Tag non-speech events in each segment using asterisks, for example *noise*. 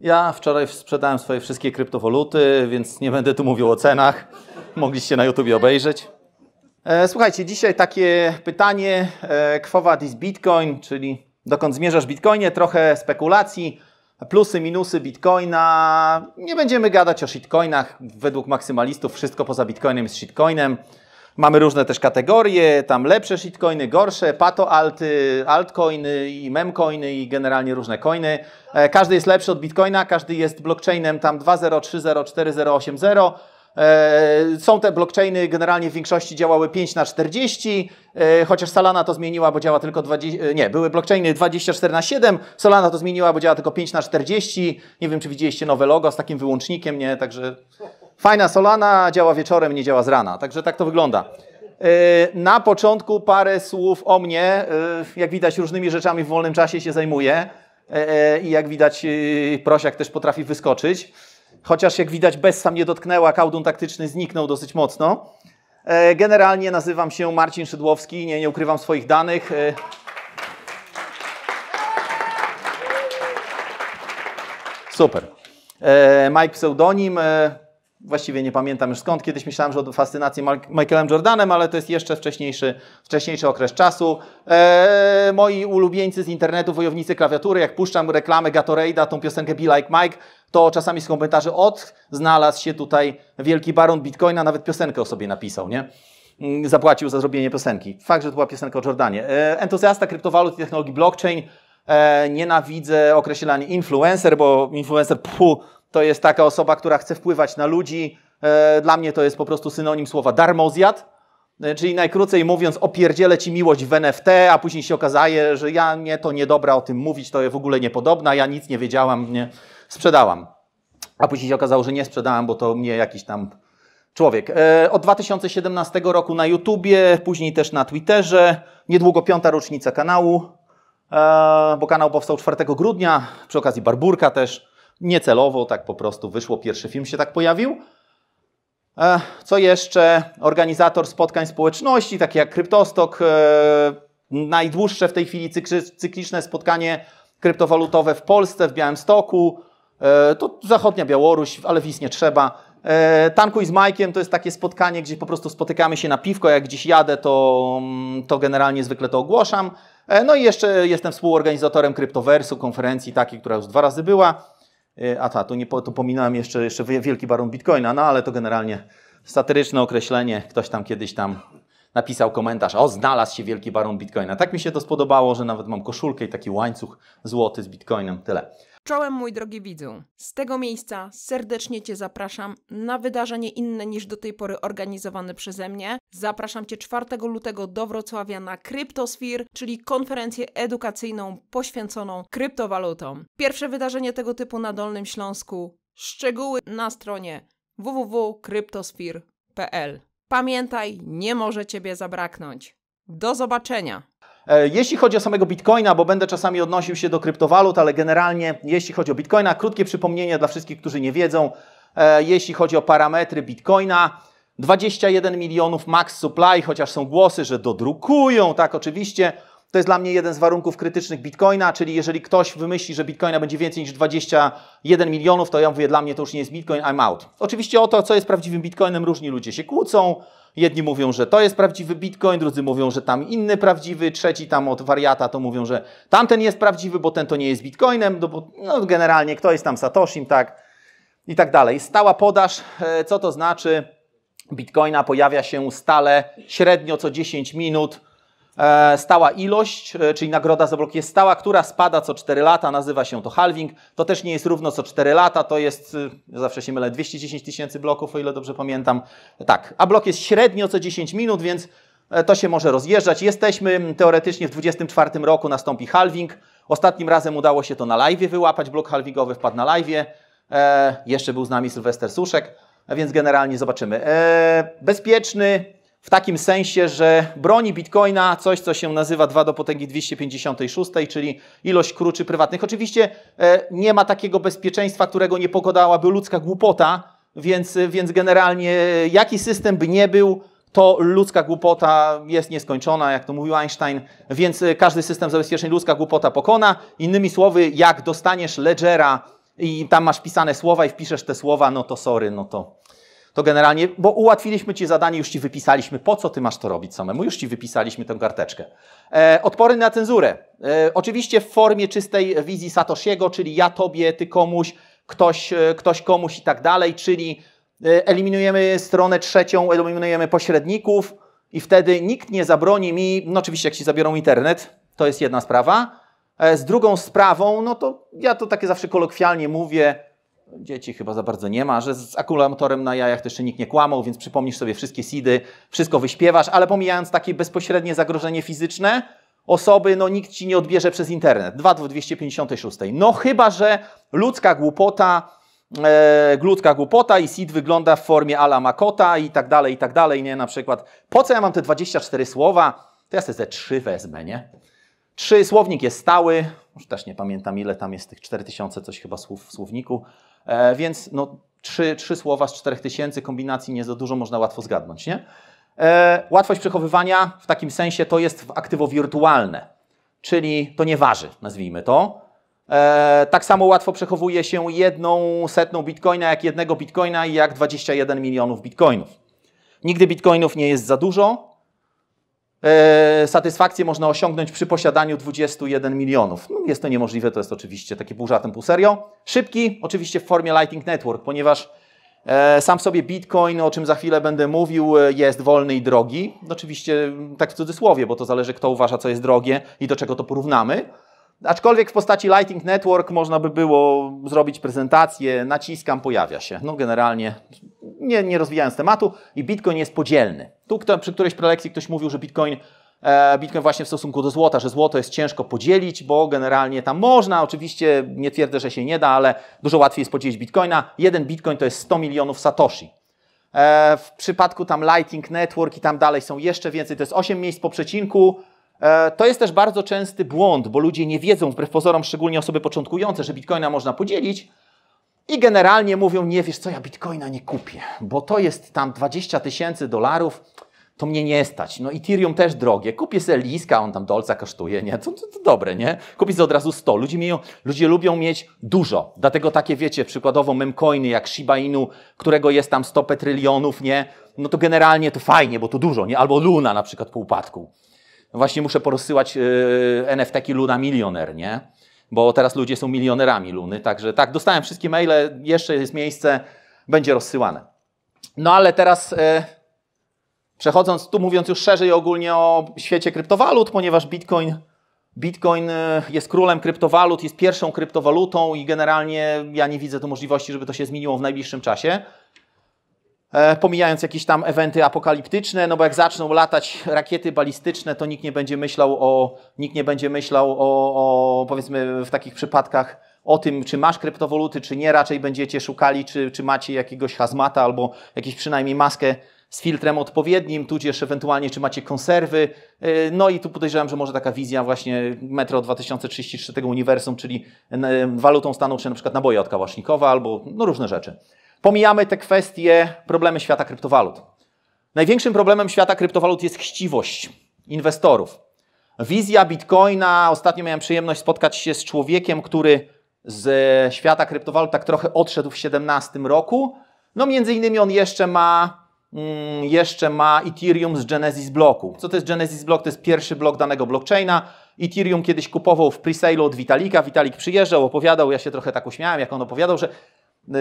Ja wczoraj sprzedałem swoje wszystkie kryptowaluty, więc nie będę tu mówił o cenach. Mogliście na YouTube obejrzeć. E, słuchajcie, dzisiaj takie pytanie: e, kwowa is Bitcoin, czyli dokąd zmierzasz Bitcoinie? Trochę spekulacji, plusy, minusy Bitcoina. Nie będziemy gadać o shitcoinach. Według maksymalistów wszystko poza Bitcoinem jest shitcoinem. Mamy różne też kategorie, tam lepsze shitcoiny, gorsze, patoalty, altcoiny i memcoiny i generalnie różne coiny. E, każdy jest lepszy od Bitcoina, każdy jest blockchainem tam 2.0, 3.0, e, Są te blockchainy, generalnie w większości działały 5 na 40, e, chociaż Solana to zmieniła, bo działa tylko 20, nie, były blockchainy 24 na 7, Solana to zmieniła, bo działa tylko 5 na 40. Nie wiem, czy widzieliście nowe logo z takim wyłącznikiem, nie, także... Fajna Solana, działa wieczorem, nie działa z rana. Także tak to wygląda. Y, na początku parę słów o mnie. Y, jak widać, różnymi rzeczami w wolnym czasie się zajmuję. Y, I jak widać, prosiak też potrafi wyskoczyć. Chociaż jak widać, bez mnie dotknęła, Kałdun taktyczny zniknął dosyć mocno. Generalnie nazywam się Marcin Szydłowski, nie, nie ukrywam swoich danych. Super. Mike pseudonim właściwie nie pamiętam już skąd, kiedyś myślałem, że od fascynacji Michaelem Jordanem, ale to jest jeszcze wcześniejszy, wcześniejszy okres czasu. Eee, moi ulubieńcy z internetu, wojownicy klawiatury, jak puszczam reklamę Gatorade'a, tą piosenkę Be Like Mike, to czasami z komentarzy od znalazł się tutaj wielki baron Bitcoina, nawet piosenkę o sobie napisał, nie? Mm, zapłacił za zrobienie piosenki. Fakt, że to była piosenka o Jordanie. Eee, entuzjasta kryptowalut i technologii blockchain, Eee, nienawidzę określenia influencer, bo influencer, puh, to jest taka osoba, która chce wpływać na ludzi. E, dla mnie to jest po prostu synonim słowa darmozjad. E, czyli najkrócej mówiąc, opierdzielę ci miłość w NFT, a później się okazaje, że ja nie, to niedobra o tym mówić, to jest w ogóle niepodobna, ja nic nie wiedziałam, nie sprzedałam. A później się okazało, że nie sprzedałam, bo to mnie jakiś tam człowiek. E, od 2017 roku na YouTubie, później też na Twitterze, niedługo piąta rocznica kanału, bo kanał powstał 4 grudnia, przy okazji Barburka też niecelowo, tak po prostu wyszło, pierwszy film się tak pojawił. Co jeszcze? Organizator spotkań społeczności, takie jak Kryptostok, e, najdłuższe w tej chwili cykliczne spotkanie kryptowalutowe w Polsce, w Białymstoku, e, to zachodnia Białoruś, ale wiz nie trzeba. E, Tankuj z Majkiem to jest takie spotkanie, gdzie po prostu spotykamy się na piwko. Jak gdzieś jadę, to, mm, to generalnie zwykle to ogłaszam. No i jeszcze jestem współorganizatorem Kryptowersu, konferencji takiej, która już dwa razy była. E, a ta, tu nie, to pominąłem jeszcze, jeszcze wielki baron bitcoina, no ale to generalnie satyryczne określenie. Ktoś tam kiedyś tam napisał komentarz, o znalazł się wielki baron bitcoina. Tak mi się to spodobało, że nawet mam koszulkę i taki łańcuch złoty z bitcoinem, tyle. Czołem, mój drogi widzu. Z tego miejsca serdecznie Cię zapraszam na wydarzenie inne niż do tej pory organizowane przeze mnie. Zapraszam Cię 4 lutego do Wrocławia na Kryptosphere, czyli konferencję edukacyjną poświęconą kryptowalutom. Pierwsze wydarzenie tego typu na Dolnym Śląsku. Szczegóły na stronie www.cryptosphere.pl. Pamiętaj, nie może Ciebie zabraknąć. Do zobaczenia! E, jeśli chodzi o samego Bitcoina, bo będę czasami odnosił się do kryptowalut, ale generalnie jeśli chodzi o Bitcoina, krótkie przypomnienie dla wszystkich, którzy nie wiedzą, e, jeśli chodzi o parametry Bitcoina, 21 milionów max supply, chociaż są głosy, że dodrukują, tak oczywiście. To jest dla mnie jeden z warunków krytycznych Bitcoina, czyli jeżeli ktoś wymyśli, że Bitcoina będzie więcej niż 21 milionów, to ja mówię, dla mnie to już nie jest Bitcoin, I'm out. Oczywiście o to, co jest prawdziwym Bitcoinem, różni ludzie się kłócą, Jedni mówią, że to jest prawdziwy bitcoin, drudzy mówią, że tam inny prawdziwy, trzeci tam od wariata to mówią, że tamten jest prawdziwy, bo ten to nie jest bitcoinem, no, bo, no generalnie kto jest tam Satoshim, tak i tak dalej. Stała podaż, e, co to znaczy? Bitcoina pojawia się stale, średnio co 10 minut E, stała ilość, e, czyli nagroda za blok jest stała, która spada co 4 lata, nazywa się to halving. To też nie jest równo co 4 lata, to jest, e, zawsze się mylę, 210 tysięcy bloków, o ile dobrze pamiętam. Tak, a blok jest średnio co 10 minut, więc to się może rozjeżdżać. Jesteśmy teoretycznie w 24 roku nastąpi halving. Ostatnim razem udało się to na live wyłapać, blok halvingowy wpadł na live. E, jeszcze był z nami Sylwester Suszek, więc generalnie zobaczymy. E, bezpieczny, w takim sensie, że broni bitcoina coś, co się nazywa 2 do potęgi 256, czyli ilość kruczy prywatnych. Oczywiście e, nie ma takiego bezpieczeństwa, którego nie pokonałaby ludzka głupota, więc, więc generalnie e, jaki system by nie był, to ludzka głupota jest nieskończona, jak to mówił Einstein, więc e, każdy system zabezpieczeń ludzka głupota pokona. Innymi słowy, jak dostaniesz ledgera i tam masz pisane słowa i wpiszesz te słowa, no to sorry, no to to generalnie, bo ułatwiliśmy Ci zadanie, już Ci wypisaliśmy, po co Ty masz to robić samemu, już Ci wypisaliśmy tę karteczkę. E, odpory na cenzurę. E, oczywiście w formie czystej wizji Satoshiego, czyli ja Tobie, Ty komuś, ktoś, e, ktoś komuś i tak dalej, czyli e, eliminujemy stronę trzecią, eliminujemy pośredników i wtedy nikt nie zabroni mi, no oczywiście jak Ci zabiorą internet, to jest jedna sprawa, e, z drugą sprawą, no to ja to takie zawsze kolokwialnie mówię, dzieci chyba za bardzo nie ma, że z akumulatorem na jajach to jeszcze nikt nie kłamał, więc przypomnisz sobie wszystkie sidy, wszystko wyśpiewasz, ale pomijając takie bezpośrednie zagrożenie fizyczne, osoby, no nikt ci nie odbierze przez internet. 2,256. No chyba, że ludzka głupota, e, głupota i SID wygląda w formie ala makota i tak dalej, i tak dalej, nie? Na przykład, po co ja mam te 24 słowa? To ja sobie ze 3 wezmę, nie? 3, słownik jest stały, już też nie pamiętam ile tam jest tych 4000 coś chyba słów w słowniku. E, więc no, trzy, trzy słowa z czterech tysięcy kombinacji nie za dużo, można łatwo zgadnąć, nie? E, łatwość przechowywania w takim sensie to jest aktywo wirtualne, czyli to nie waży, nazwijmy to. E, tak samo łatwo przechowuje się jedną setną bitcoina, jak jednego bitcoina i jak 21 milionów bitcoinów. Nigdy bitcoinów nie jest za dużo, E, satysfakcję można osiągnąć przy posiadaniu 21 milionów. No, jest to niemożliwe, to jest oczywiście taki burza, ten pół serio. Szybki, oczywiście w formie Lightning Network, ponieważ e, sam sobie Bitcoin, o czym za chwilę będę mówił, e, jest wolny i drogi. Oczywiście mm, tak w cudzysłowie, bo to zależy kto uważa, co jest drogie i do czego to porównamy. Aczkolwiek w postaci Lightning Network można by było zrobić prezentację, naciskam, pojawia się. No generalnie nie, nie rozwijając tematu, i Bitcoin jest podzielny. Tu kto, przy którejś prelekcji ktoś mówił, że Bitcoin e, Bitcoin właśnie w stosunku do złota, że złoto jest ciężko podzielić, bo generalnie tam można, oczywiście nie twierdzę, że się nie da, ale dużo łatwiej jest podzielić bitcoina. Jeden bitcoin to jest 100 milionów satoshi. E, w przypadku tam Lightning Network i tam dalej są jeszcze więcej, to jest 8 miejsc po przecinku. E, to jest też bardzo częsty błąd, bo ludzie nie wiedzą, wbrew pozorom, szczególnie osoby początkujące, że bitcoina można podzielić, i generalnie mówią, nie wiesz co, ja bitcoina nie kupię, bo to jest tam 20 tysięcy dolarów, to mnie nie stać. No Ethereum też drogie. Kupię sobie liska, on tam dolca kosztuje, nie? To, to, to dobre, nie? Kupię sobie od razu 100. Ludzie, mają, ludzie lubią mieć dużo. Dlatego takie, wiecie, przykładowo memcoiny jak Shiba Inu, którego jest tam 100 petrylionów, nie? No to generalnie to fajnie, bo to dużo, nie? Albo Luna na przykład po upadku. No właśnie muszę porozsyłać yy, NFT-ki Luna Milioner, nie? bo teraz ludzie są milionerami Luny. Także tak, dostałem wszystkie maile, jeszcze jest miejsce, będzie rozsyłane. No ale teraz e, przechodząc tu, mówiąc już szerzej ogólnie o świecie kryptowalut, ponieważ Bitcoin, Bitcoin e, jest królem kryptowalut, jest pierwszą kryptowalutą i generalnie ja nie widzę tu możliwości, żeby to się zmieniło w najbliższym czasie. E, pomijając jakieś tam eventy apokaliptyczne, no bo jak zaczną latać rakiety balistyczne, to nikt nie będzie myślał o, nikt nie będzie myślał o, o powiedzmy w takich przypadkach o tym, czy masz kryptowoluty, czy nie, raczej będziecie szukali, czy, czy macie jakiegoś hazmata albo jakieś przynajmniej maskę z filtrem odpowiednim, tudzież ewentualnie, czy macie konserwy. E, no i tu podejrzewam, że może taka wizja właśnie Metro 2033 tego uniwersum, czyli e, walutą staną się na przykład naboje od albo no, różne rzeczy. Pomijamy te kwestie, problemy świata kryptowalut. Największym problemem świata kryptowalut jest chciwość inwestorów. Wizja bitcoina. Ostatnio miałem przyjemność spotkać się z człowiekiem, który z świata kryptowalut tak trochę odszedł w 2017 roku. No między innymi on jeszcze ma mm, jeszcze ma Ethereum z Genesis bloku. Co to jest Genesis blok? To jest pierwszy blok danego blockchaina. Ethereum kiedyś kupował w presale od Vitalika. Vitalik przyjeżdżał, opowiadał, ja się trochę tak uśmiałem, jak on opowiadał, że Y,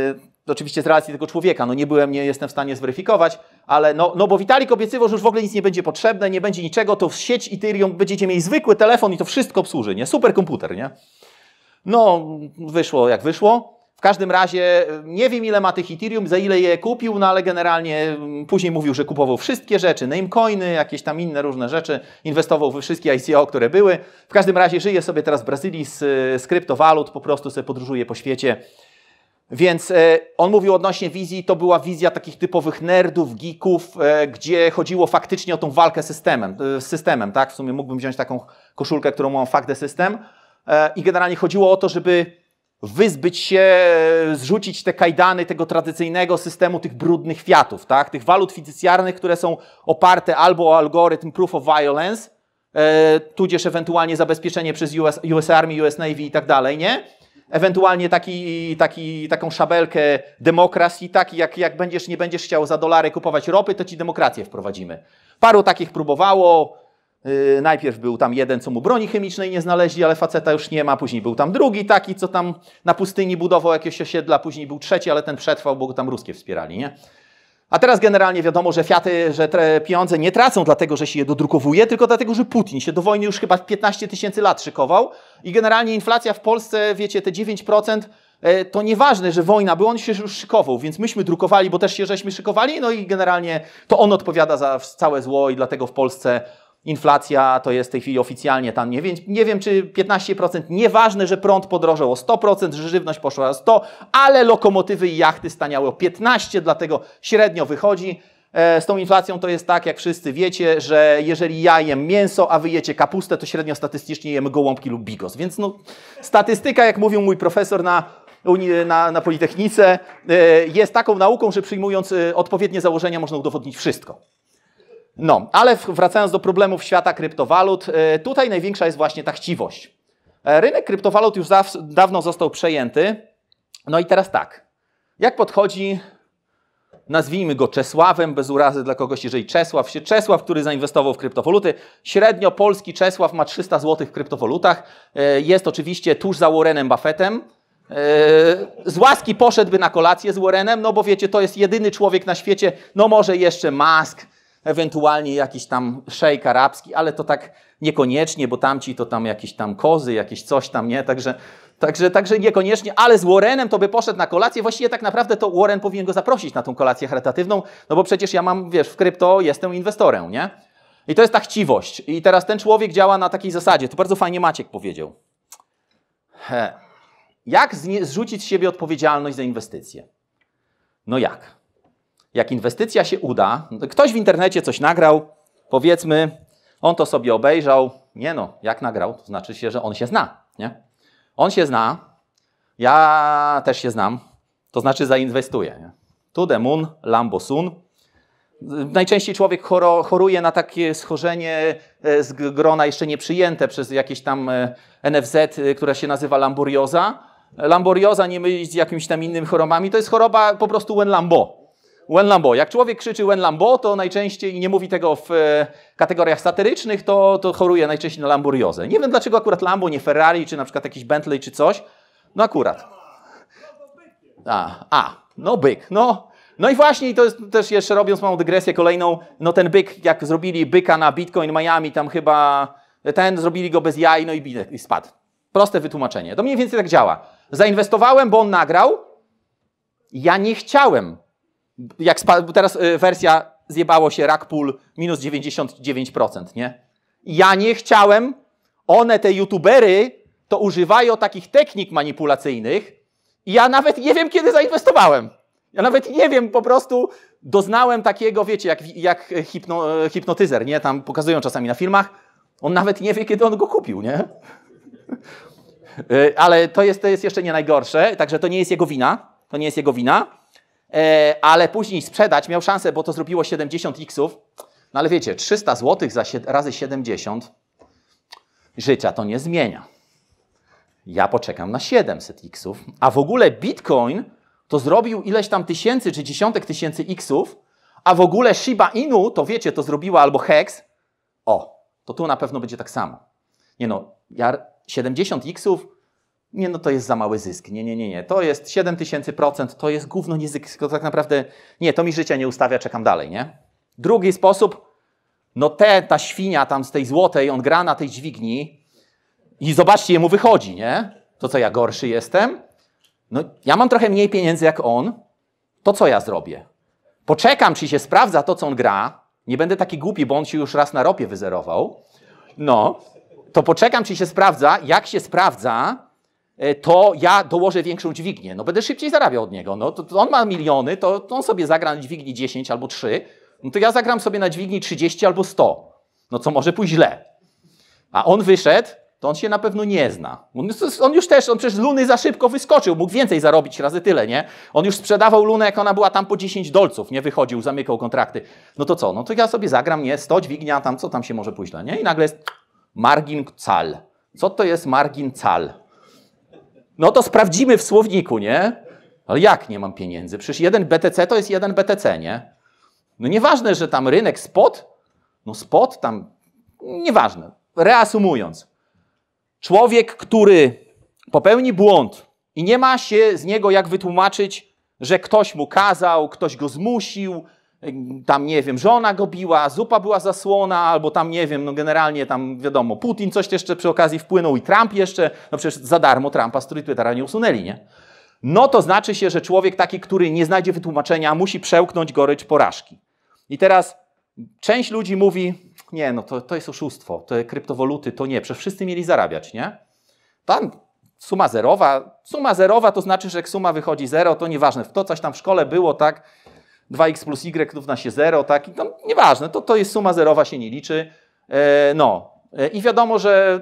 oczywiście z relacji tego człowieka, no nie byłem, nie jestem w stanie zweryfikować, ale no, no bo Witalik obiecywał, że już w ogóle nic nie będzie potrzebne, nie będzie niczego, to w sieć Ethereum będziecie mieli zwykły telefon i to wszystko obsłuży, nie? Super komputer, nie? No, wyszło jak wyszło. W każdym razie y, nie wiem ile ma tych Ethereum, za ile je kupił, no ale generalnie mm, później mówił, że kupował wszystkie rzeczy, namecoiny, jakieś tam inne różne rzeczy, inwestował we wszystkie ICO, które były. W każdym razie żyje sobie teraz w Brazylii z, y, z kryptowalut, po prostu sobie podróżuje po świecie więc e, on mówił odnośnie wizji, to była wizja takich typowych nerdów, geeków, e, gdzie chodziło faktycznie o tą walkę systemem, e, systemem, tak? W sumie mógłbym wziąć taką koszulkę, którą mam Fuck the System. I generalnie chodziło o to, żeby wyzbyć się, zrzucić te kajdany tego tradycyjnego systemu tych brudnych fiatów, tak? Tych walut fiducjarnych, które są oparte albo o algorytm proof of violence, tudzież ewentualnie zabezpieczenie przez US, US Army, US Navy i tak dalej, nie? ewentualnie taki, taki, taką szabelkę demokracji, taki jak, jak będziesz, nie będziesz chciał za dolary kupować ropy, to ci demokrację wprowadzimy. Paru takich próbowało. Y, najpierw był tam jeden, co mu broni chemicznej nie znaleźli, ale faceta już nie ma. Później był tam drugi taki, co tam na pustyni budował jakieś osiedla. Później był trzeci, ale ten przetrwał, bo go tam ruskie wspierali, nie? A teraz generalnie wiadomo, że Fiaty, że te pieniądze nie tracą dlatego, że się je dodrukowuje, tylko dlatego, że Putin się do wojny już chyba 15 tysięcy lat szykował i generalnie inflacja w Polsce, wiecie, te 9%, e, to nieważne, że wojna, bo on się już szykował, więc myśmy drukowali, bo też się żeśmy szykowali, no i generalnie to on odpowiada za całe zło i dlatego w Polsce Inflacja to jest w tej chwili oficjalnie tam, nie wiem, nie wiem czy 15%, nieważne, że prąd podrożał o 100%, że żywność poszła o 100%, ale lokomotywy i jachty staniały o 15%, dlatego średnio wychodzi. E, z tą inflacją to jest tak, jak wszyscy wiecie, że jeżeli ja jem mięso, a wy jecie kapustę, to średnio statystycznie jemy gołąbki lub bigos. Więc no, statystyka, jak mówił mój profesor na, na, na Politechnice, e, jest taką nauką, że przyjmując e, odpowiednie założenia można udowodnić wszystko. No, ale wracając do problemów świata kryptowalut, e, tutaj największa jest właśnie ta chciwość. E, rynek kryptowalut już dawno został przejęty. No i teraz tak. Jak podchodzi, nazwijmy go Czesławem, bez urazy dla kogoś, jeżeli Czesław się, Czesław, który zainwestował w kryptowaluty. Średnio polski Czesław ma 300 zł w kryptowalutach. E, jest oczywiście tuż za Warrenem Buffettem. Z łaski poszedłby na kolację z Warrenem, no bo wiecie, to jest jedyny człowiek na świecie, no może jeszcze Musk, ewentualnie jakiś tam szejk arabski, ale to tak niekoniecznie, bo tamci to tam jakieś tam kozy, jakieś coś tam, nie? Także, także, także niekoniecznie, ale z Warrenem to by poszedł na kolację. Właściwie tak naprawdę to Warren powinien go zaprosić na tą kolację charytatywną, no bo przecież ja mam, wiesz, w krypto jestem inwestorem, nie? I to jest ta chciwość. I teraz ten człowiek działa na takiej zasadzie. To bardzo fajnie Maciek powiedział. He. Jak zrzucić z siebie odpowiedzialność za inwestycje? No jak? jak inwestycja się uda, no ktoś w internecie coś nagrał, powiedzmy, on to sobie obejrzał, nie no, jak nagrał, to znaczy się, że on się zna, nie? On się zna, ja też się znam, to znaczy zainwestuję. Nie? To the moon, lambo sun. Najczęściej człowiek choruje na takie schorzenie e, z grona jeszcze nieprzyjęte przez jakieś tam e, NFZ, e, która się nazywa lamborioza. Lamborioza, nie mylić z jakimiś tam innymi chorobami, to jest choroba po prostu len lambo. Wen Lambo. Jak człowiek krzyczy Wen Lambo, to najczęściej, i nie mówi tego w e, kategoriach satyrycznych, to, to choruje najczęściej na lamburiozę. Nie wiem dlaczego akurat Lambo, nie Ferrari, czy na przykład jakiś Bentley, czy coś. No akurat. A, a no byk, no. No i właśnie, to jest też jeszcze robiąc małą dygresję kolejną, no ten byk, jak zrobili byka na Bitcoin Miami, tam chyba ten, zrobili go bez jaj, no i, binek, i spadł. Proste wytłumaczenie. To mniej więcej tak działa. Zainwestowałem, bo on nagrał. Ja nie chciałem, jak teraz y, wersja zjebało się rak pól minus 99%, nie? Ja nie chciałem, one, te youtubery, to używają takich technik manipulacyjnych i ja nawet nie wiem, kiedy zainwestowałem. Ja nawet nie wiem, po prostu doznałem takiego, wiecie, jak, jak hipno, e, hipnotyzer, nie? Tam pokazują czasami na filmach. On nawet nie wie, kiedy on go kupił, nie? *laughs* E, ale to jest, to jest jeszcze nie najgorsze, także to nie jest jego wina. To nie jest jego wina. E, ale później sprzedać miał szansę, bo to zrobiło 70 xów. No ale wiecie, 300 zł za razy 70 życia to nie zmienia. Ja poczekam na 700 xów, a w ogóle Bitcoin to zrobił ileś tam tysięcy czy dziesiątek tysięcy xów, a w ogóle Shiba Inu to wiecie, to zrobiła albo Hex. O, to tu na pewno będzie tak samo. Nie no, ja 70 xów nie, no to jest za mały zysk, nie, nie, nie, nie, to jest 7000%, to jest gówno niezysk, to tak naprawdę, nie, to mi życie nie ustawia, czekam dalej, nie? Drugi sposób, no te, ta świnia tam z tej złotej, on gra na tej dźwigni i zobaczcie, jemu wychodzi, nie? To co, ja gorszy jestem? No, ja mam trochę mniej pieniędzy jak on, to co ja zrobię? Poczekam, czy się sprawdza to, co on gra, nie będę taki głupi, bo on się już raz na ropie wyzerował, no, to poczekam, czy się sprawdza, jak się sprawdza, E, to ja dołożę większą dźwignię. No będę szybciej zarabiał od niego. No, to, to on ma miliony, to, to on sobie zagra na dźwigni 10 albo 3, no to ja zagram sobie na dźwigni 30 albo 100. No co może pójść źle. A on wyszedł, to on się na pewno nie zna. On, już też, on przecież Luny za szybko wyskoczył, mógł więcej zarobić razy tyle, nie? On już sprzedawał Lunę, jak ona była tam po 10 dolców, nie wychodził, zamykał kontrakty. No to co? No to ja sobie zagram, nie? 100 dźwignia, tam co tam się może pójść, nie? I nagle jest margin cal. Co to jest margin cal? No to sprawdzimy w słowniku, nie? Ale jak nie mam pieniędzy? Przecież jeden BTC to jest jeden BTC, nie? No nieważne, że tam rynek spot, no spot tam, nieważne. Reasumując, człowiek, który popełni błąd i nie ma się z niego jak wytłumaczyć, że ktoś mu kazał, ktoś go zmusił, tam nie wiem, żona go biła, zupa była zasłona, albo tam nie wiem, no generalnie tam wiadomo, Putin coś jeszcze przy okazji wpłynął i Trump jeszcze, no przecież za darmo Trumpa z Twittera nie usunęli, nie? No to znaczy się, że człowiek taki, który nie znajdzie wytłumaczenia, musi przełknąć gorycz porażki. I teraz część ludzi mówi, nie, no to, to jest oszustwo, te kryptowaluty to nie, przecież wszyscy mieli zarabiać, nie? Tam suma zerowa, suma zerowa to znaczy, że jak suma wychodzi zero, to nieważne, w to coś tam w szkole było, tak? 2x plus y równa się 0, tak? I tam nieważne, to, to jest suma zerowa, się nie liczy. E, no. E, I wiadomo, że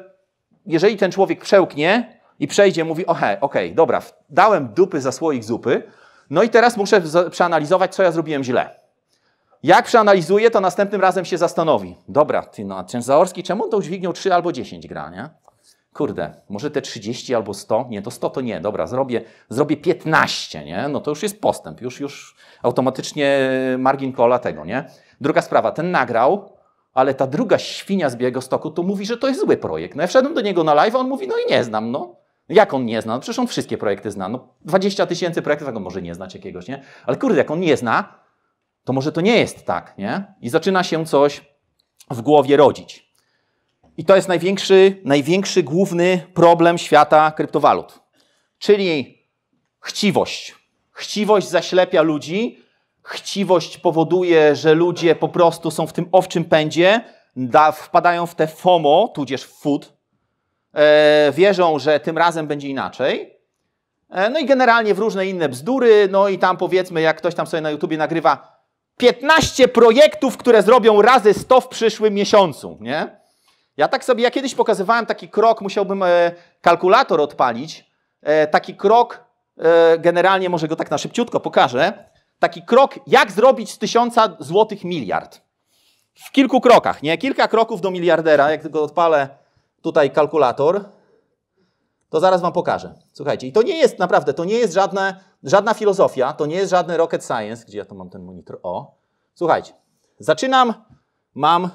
jeżeli ten człowiek przełknie i przejdzie, mówi, ohe, okej, okay, dobra, dałem dupy za słoik zupy, no i teraz muszę przeanalizować, co ja zrobiłem źle. Jak przeanalizuje, to następnym razem się zastanowi. Dobra, ty no, a ten Zaorski, czemu on tą dźwignią 3 albo 10 gra, nie? kurde, może te 30 albo 100, nie, to 100 to nie, dobra, zrobię, zrobię 15, nie, no to już jest postęp, już, już automatycznie margin kola tego, nie. Druga sprawa, ten nagrał, ale ta druga świnia z Białego Stoku to mówi, że to jest zły projekt. No ja wszedłem do niego na live, a on mówi, no i nie znam, no. Jak on nie zna? No przecież on wszystkie projekty zna. No 20 tysięcy projektów, on może nie znać jakiegoś, nie? Ale kurde, jak on nie zna, to może to nie jest tak, nie? I zaczyna się coś w głowie rodzić. I to jest największy, największy główny problem świata kryptowalut. Czyli chciwość. Chciwość zaślepia ludzi, chciwość powoduje, że ludzie po prostu są w tym owczym pędzie, da, wpadają w te FOMO, tudzież w FUD, e, wierzą, że tym razem będzie inaczej. E, no i generalnie w różne inne bzdury, no i tam powiedzmy, jak ktoś tam sobie na YouTubie nagrywa 15 projektów, które zrobią razy 100 w przyszłym miesiącu, nie? Ja tak sobie, ja kiedyś pokazywałem taki krok, musiałbym e, kalkulator odpalić. E, taki krok, e, generalnie może go tak na szybciutko pokażę. Taki krok, jak zrobić z tysiąca złotych miliard. W kilku krokach, nie? Kilka kroków do miliardera, jak tylko odpalę tutaj kalkulator, to zaraz Wam pokażę. Słuchajcie, i to nie jest naprawdę, to nie jest żadne, żadna filozofia, to nie jest żadny rocket science, gdzie ja tu mam ten monitor, o. Słuchajcie, zaczynam, mam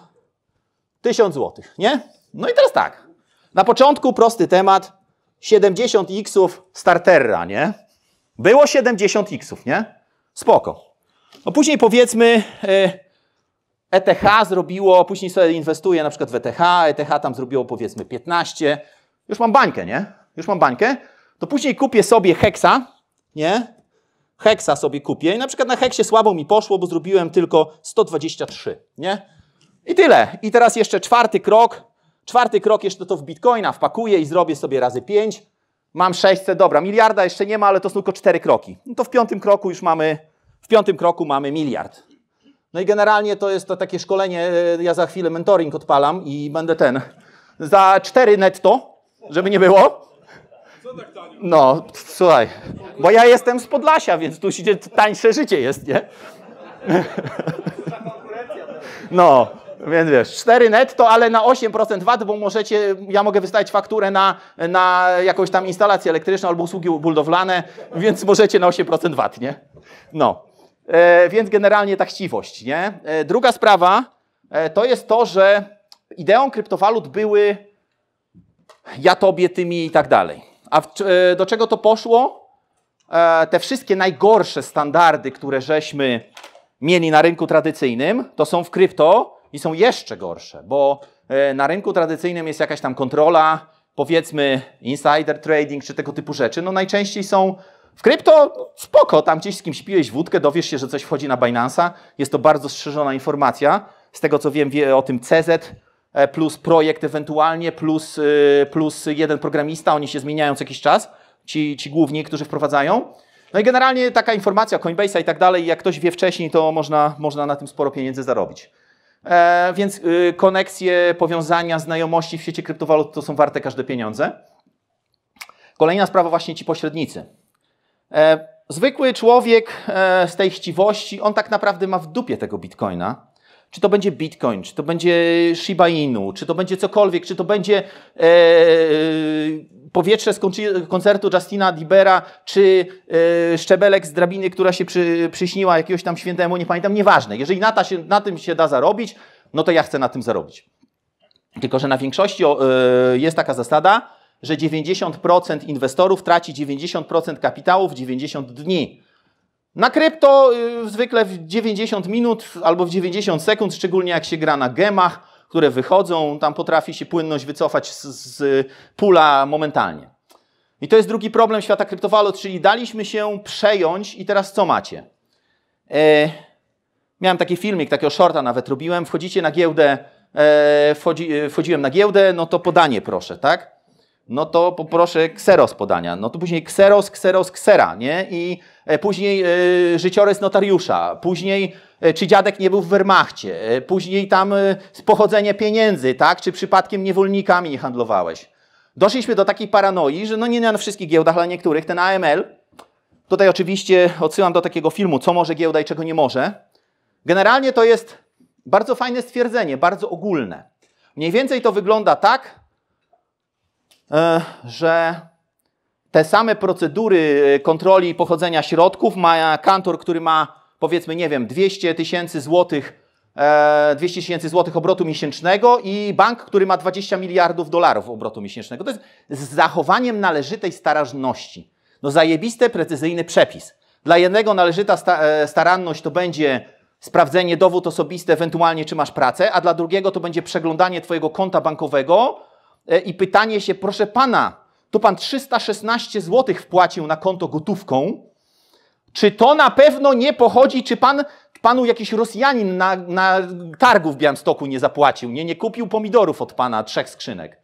1000 zł, nie? No i teraz tak. Na początku prosty temat. 70 xów starterra, nie? Było 70 xów, nie? Spoko. No później powiedzmy ETH e zrobiło, później sobie inwestuję na przykład w ETH, ETH tam zrobiło powiedzmy 15. Już mam bańkę, nie? Już mam bańkę. To później kupię sobie heksa, nie? Heksa sobie kupię i na przykład na heksie słabo mi poszło, bo zrobiłem tylko 123, nie? I tyle. I teraz jeszcze czwarty krok. Czwarty krok jeszcze to w bitcoina wpakuję i zrobię sobie razy 5. Mam 600, dobra, miliarda jeszcze nie ma, ale to są tylko cztery kroki. No to w piątym kroku już mamy, w piątym kroku mamy miliard. No i generalnie to jest to takie szkolenie, e, ja za chwilę mentoring odpalam i będę ten, za cztery netto, żeby nie było. No, słuchaj, bo ja jestem z Podlasia, więc tu się tańsze życie jest, nie? *laughs* No. Więc wiesz, 4 netto, ale na 8% VAT, bo możecie, ja mogę wystawić fakturę na, na jakąś tam instalację elektryczną albo usługi budowlane, więc możecie na 8% VAT, nie? No. E, więc generalnie ta chciwość, nie? E, druga sprawa e, to jest to, że ideą kryptowalut były ja tobie, ty mi i tak dalej. A w, e, do czego to poszło? E, te wszystkie najgorsze standardy, które żeśmy mieli na rynku tradycyjnym, to są w krypto i są jeszcze gorsze, bo e, na rynku tradycyjnym jest jakaś tam kontrola, powiedzmy insider trading czy tego typu rzeczy. No najczęściej są w krypto spoko, tam gdzieś z kimś piłeś wódkę, dowiesz się, że coś wchodzi na Binance'a. Jest to bardzo strzeżona informacja. Z tego co wiem, wie o tym CZ, e, plus projekt ewentualnie, plus, e, plus jeden programista, oni się zmieniają co jakiś czas, ci, ci główni, którzy wprowadzają. No i generalnie taka informacja Coinbase'a i tak dalej, jak ktoś wie wcześniej, to można, można na tym sporo pieniędzy zarobić. E, więc y, koneksje, powiązania, znajomości w świecie kryptowalut to są warte każde pieniądze. Kolejna sprawa, właśnie ci pośrednicy. E, zwykły człowiek e, z tej chciwości, on tak naprawdę ma w dupie tego bitcoina. Czy to będzie Bitcoin, czy to będzie Shiba Inu, czy to będzie cokolwiek, czy to będzie e, e powietrze z koncertu Justina Dibera, czy e, szczebelek z drabiny, która się przy, przyśniła jakiegoś tam świętemu, nie pamiętam, nieważne. Jeżeli na, ta się, na tym się da zarobić, no to ja chcę na tym zarobić. Tylko, że na większości e, jest taka zasada, że 90% inwestorów traci 90% kapitałów w 90 dni. Na krypto y, zwykle w 90 minut albo w 90 sekund, szczególnie jak się gra na gemach, które wychodzą, tam potrafi się płynność wycofać z, z pula momentalnie. I to jest drugi problem świata kryptowalut, czyli daliśmy się przejąć i teraz co macie? E, miałem taki filmik, takiego shorta nawet robiłem. Wchodzicie na giełdę, e, wchodzi, e, wchodziłem na giełdę, no to podanie proszę, tak? No to poproszę kseros podania. No to później kseros, kseros, ksera, nie? I E, później e, życiorys notariusza, później e, czy dziadek nie był w Wehrmachcie, później tam pochodzenie pieniędzy, tak? czy przypadkiem niewolnikami nie handlowałeś. Doszliśmy do takiej paranoi, że no nie na wszystkich giełdach, ale niektórych, ten AML, tutaj oczywiście odsyłam do takiego filmu, co może giełda i czego nie może. Generalnie to jest bardzo fajne stwierdzenie, bardzo ogólne. Mniej więcej to wygląda tak, że te same procedury e, kontroli pochodzenia środków ma kantor, który ma powiedzmy, nie wiem, 200 tysięcy złotych 200 e, tysięcy złotych obrotu miesięcznego i bank, który ma 20 miliardów dolarów obrotu miesięcznego. To jest z zachowaniem należytej starażności. No zajebiste, precyzyjny przepis. Dla jednego należyta sta e, staranność to będzie sprawdzenie dowód osobisty, ewentualnie czy masz pracę, a dla drugiego to będzie przeglądanie twojego konta bankowego i pytanie się, proszę pana, to pan 316 zł wpłacił na konto gotówką. Czy to na pewno nie pochodzi, czy pan, panu jakiś Rosjanin na, na targu w Białymstoku nie zapłacił, nie, nie kupił pomidorów od pana trzech skrzynek?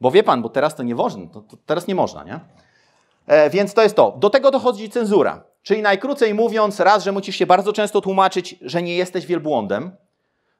Bo wie pan, bo teraz to nie można, to, to teraz nie można, nie? E, więc to jest to. Do tego dochodzi cenzura. Czyli najkrócej mówiąc, raz, że musisz się bardzo często tłumaczyć, że nie jesteś wielbłądem,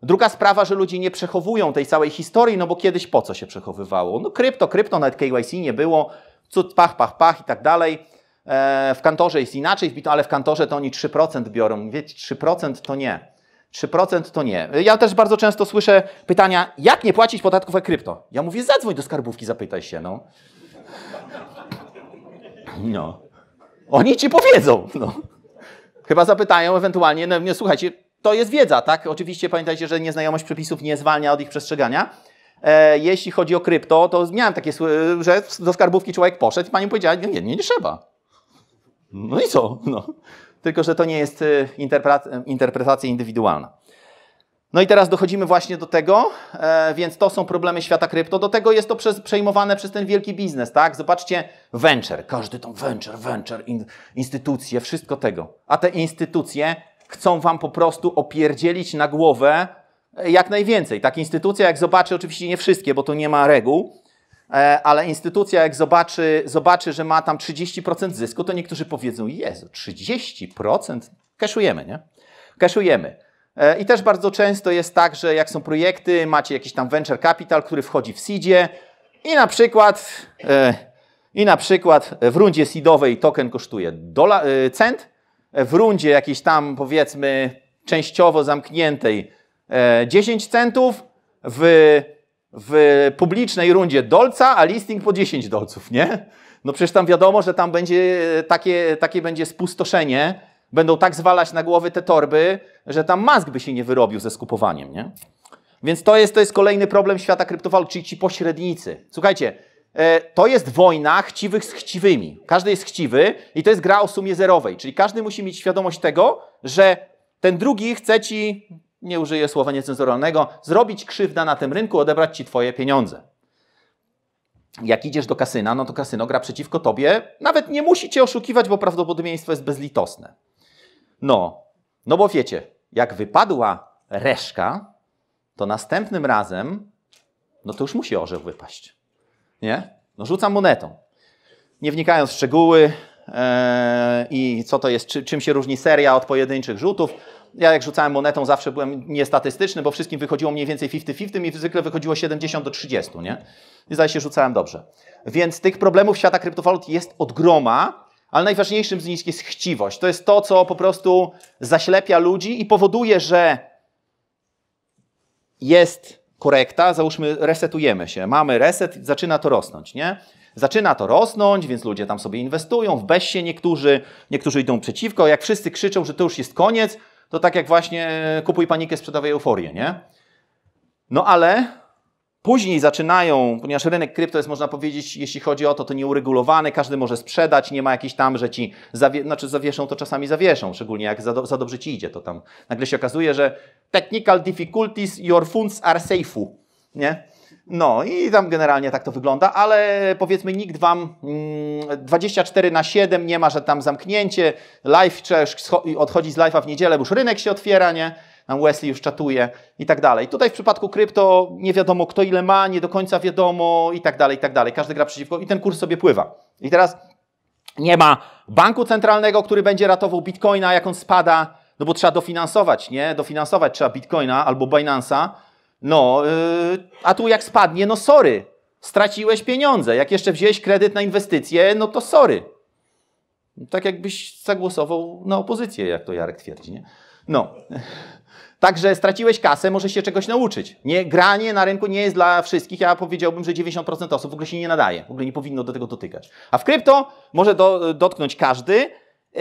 Druga sprawa, że ludzie nie przechowują tej całej historii, no bo kiedyś po co się przechowywało? No krypto, krypto, nawet KYC nie było, cud, pach, pach, pach i tak dalej. E, w kantorze jest inaczej, ale w kantorze to oni 3% biorą. Wiecie, 3% to nie. 3% to nie. Ja też bardzo często słyszę pytania, jak nie płacić podatków jak krypto? Ja mówię, zadzwoń do skarbówki, zapytaj się, no. No. Oni ci powiedzą, no. Chyba zapytają ewentualnie, no nie, słuchajcie, to jest wiedza, tak? Oczywiście pamiętajcie, że nieznajomość przepisów nie zwalnia od ich przestrzegania. E, jeśli chodzi o krypto, to miałem takie, że do skarbówki człowiek poszedł i pani powiedziała, nie, nie, nie, nie trzeba. No i co? No. Tylko, że to nie jest e, interpretacja indywidualna. No i teraz dochodzimy właśnie do tego, e, więc to są problemy świata krypto. Do tego jest to przez, przejmowane przez ten wielki biznes, tak? Zobaczcie, venture, każdy tam venture, venture, in, instytucje, wszystko tego. A te instytucje chcą wam po prostu opierdzielić na głowę e, jak najwięcej. Tak, instytucja jak zobaczy, oczywiście nie wszystkie, bo tu nie ma reguł, e, ale instytucja jak zobaczy, zobaczy że ma tam 30% zysku, to niektórzy powiedzą, Jezu, 30%? Kaszujemy, nie? Kaszujemy. E, I też bardzo często jest tak, że jak są projekty, macie jakiś tam venture capital, który wchodzi w seedzie i na przykład... I na przykład w rundzie seedowej token kosztuje dola, cent, E, w rundzie jakiejś tam, powiedzmy, częściowo zamkniętej 10 e, centów, w, w publicznej rundzie dolca, a listing po 10 dolców, nie? No przecież tam wiadomo, że tam będzie e, takie, takie będzie spustoszenie, będą tak zwalać na głowy te torby, że tam mask by się nie wyrobił ze skupowaniem, nie? Więc to jest, to jest kolejny problem świata kryptowalut, czyli ci pośrednicy. Słuchajcie, E, to jest wojna chciwych z chciwymi. Każdy jest chciwy i to jest gra o sumie zerowej, czyli każdy musi mieć świadomość tego, że ten drugi chce ci, nie użyję słowa niecenzuralnego, zrobić krzywda na tym rynku, odebrać ci twoje pieniądze. Jak idziesz do kasyna, no to kasyno gra przeciwko tobie, nawet nie musi cię oszukiwać, bo prawdopodobieństwo jest bezlitosne. No, no bo wiecie, jak wypadła reszka, to następnym razem, no to już musi orzeł wypaść. Nie? No rzucam monetą. Nie wnikając w szczegóły e, i co to jest, czym się różni seria od pojedynczych rzutów. Ja jak rzucałem monetą zawsze byłem niestatystyczny, bo wszystkim wychodziło mniej więcej 50-50 i zwykle wychodziło 70 do 30, nie? I zdaje się rzucałem dobrze. Więc tych problemów świata kryptowalut jest od groma, ale najważniejszym z nich jest chciwość. To jest to, co po prostu zaślepia ludzi i powoduje, że jest korekta, załóżmy resetujemy się, mamy reset, zaczyna to rosnąć, nie? Zaczyna to rosnąć, więc ludzie tam sobie inwestują, w BESie niektórzy, niektórzy idą przeciwko, jak wszyscy krzyczą, że to już jest koniec, to tak jak właśnie kupuj panikę, sprzedawaj euforię, nie? No ale Później zaczynają, ponieważ rynek krypto jest, można powiedzieć, jeśli chodzi o to, to nieuregulowany, każdy może sprzedać, nie ma jakichś tam, że ci zawie, znaczy zawieszą, to czasami zawieszą, szczególnie jak za, do, za, dobrze ci idzie, to tam nagle się okazuje, że technical difficulties, your funds are safe, nie? No i tam generalnie tak to wygląda, ale powiedzmy nikt Wam 24 mm, na 7 nie ma, że tam zamknięcie, live, odchodzi z live'a w niedzielę, bo już rynek się otwiera, nie? Wesley już czatuje i tak dalej. Tutaj w przypadku krypto nie wiadomo kto ile ma, nie do końca wiadomo i tak dalej, i tak dalej. Każdy gra przeciwko i ten kurs sobie pływa. I teraz nie ma banku centralnego, który będzie ratował bitcoina, jak on spada, no bo trzeba dofinansować, nie? Dofinansować trzeba bitcoina albo Binance'a. No, yy, a tu jak spadnie, no sorry, straciłeś pieniądze. Jak jeszcze wziąłeś kredyt na inwestycje, no to sorry. Tak jakbyś zagłosował na opozycję, jak to Jarek twierdzi, nie? No. Także straciłeś kasę, możesz się czegoś nauczyć. Nie, granie na rynku nie jest dla wszystkich. Ja powiedziałbym, że 90% osób w ogóle się nie nadaje. W ogóle nie powinno do tego dotykać. A w krypto może do, dotknąć każdy, Yy,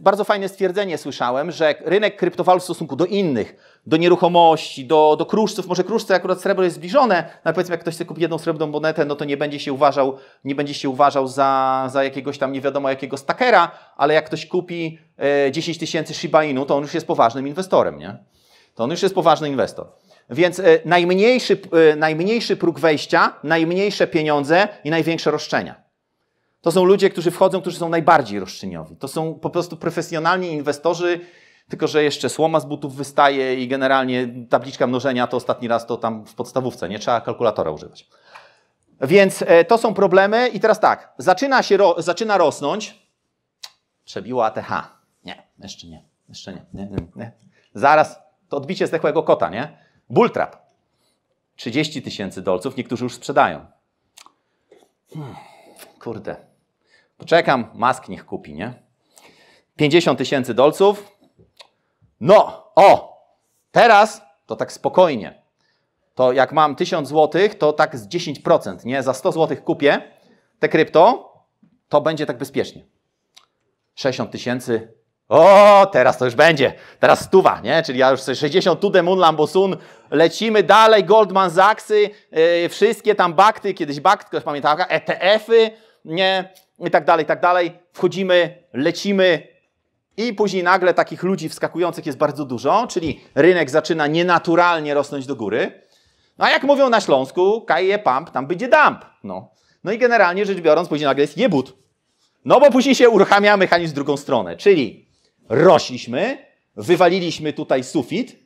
bardzo fajne stwierdzenie słyszałem, że rynek kryptowalut w stosunku do innych, do nieruchomości, do, do kruszców, może kruszce akurat srebro jest zbliżone, no ale powiedzmy jak ktoś chce kupić jedną srebrną monetę, no to nie będzie się uważał, nie będzie się uważał za, za jakiegoś tam nie wiadomo jakiego stakera, ale jak ktoś kupi yy, 10 tysięcy Shiba Inu, to on już jest poważnym inwestorem, nie? To on już jest poważny inwestor. Więc yy, najmniejszy, yy, najmniejszy próg wejścia, najmniejsze pieniądze i największe roszczenia. To są ludzie, którzy wchodzą, którzy są najbardziej roszczeniowi. To są po prostu profesjonalni inwestorzy, tylko że jeszcze słoma z butów wystaje i generalnie tabliczka mnożenia to ostatni raz to tam w podstawówce, nie trzeba kalkulatora używać. Więc e, to są problemy i teraz tak, zaczyna się ro zaczyna rosnąć, przebiło ATH. Nie, jeszcze nie, jeszcze nie, nie, nie, nie. Zaraz to odbicie zdechłego kota, nie? Bulltrap. 30 tysięcy dolców, niektórzy już sprzedają. Hmm, kurde, Poczekam, mask niech kupi, nie? 50 tysięcy dolców. No, o, teraz to tak spokojnie. To jak mam 1000 złotych, to tak z 10%, nie? Za 100 złotych kupię te krypto, to będzie tak bezpiecznie. 60 tysięcy. O, teraz to już będzie. Teraz stuwa, nie? Czyli ja już sobie 60 to the Lambosun. Lecimy dalej, Goldman Sachsy, yy, wszystkie tam bakty, kiedyś bakty, ktoś pamiętał? ETF-y, nie? i tak dalej, i tak dalej. Wchodzimy, lecimy i później nagle takich ludzi wskakujących jest bardzo dużo, czyli rynek zaczyna nienaturalnie rosnąć do góry. No a jak mówią na Śląsku, kaje pump, tam będzie dump. No. no i generalnie rzecz biorąc, później nagle jest jebut. No bo później się uruchamia mechanizm w drugą stronę, czyli rośliśmy, wywaliliśmy tutaj sufit,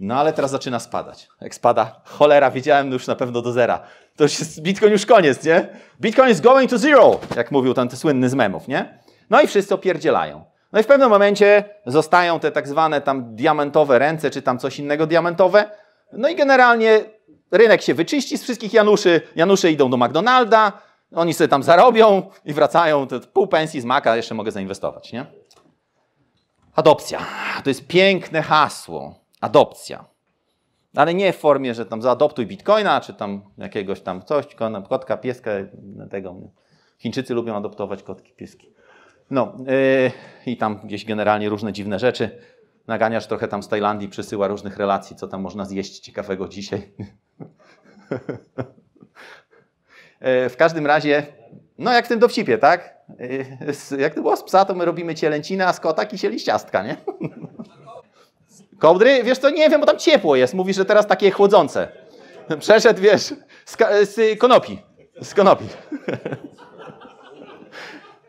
no ale teraz zaczyna spadać. Jak spada, cholera, Widziałem już na pewno do zera. To już jest Bitcoin już koniec, nie? Bitcoin is going to zero, jak mówił ten słynny z memów, nie? No i wszyscy opierdzielają. No i w pewnym momencie zostają te tak zwane tam diamentowe ręce, czy tam coś innego diamentowe. No i generalnie rynek się wyczyści z wszystkich Januszy. Janusze idą do McDonalda, oni sobie tam zarobią i wracają. To pół pensji z maka jeszcze mogę zainwestować, nie? Adopcja. To jest piękne hasło adopcja. Ale nie w formie, że tam zaadoptuj bitcoina, czy tam jakiegoś tam coś, kotka, pieska, tego. Chińczycy lubią adoptować kotki, pieski. No yy, i tam gdzieś generalnie różne dziwne rzeczy. Naganiasz trochę tam z Tajlandii, przysyła różnych relacji, co tam można zjeść ciekawego dzisiaj. *laughs* Y, w każdym razie, no jak w tym dowcipie, tak? Y, jak to było z psa, to my robimy cielęcinę, a z kota kisieliściastka, nie? *laughs* Kołdry? Wiesz co, nie wiem, bo tam ciepło jest. Mówi, że teraz takie chłodzące. Przeszedł, wiesz, z, z konopi. Z konopi. *laughs*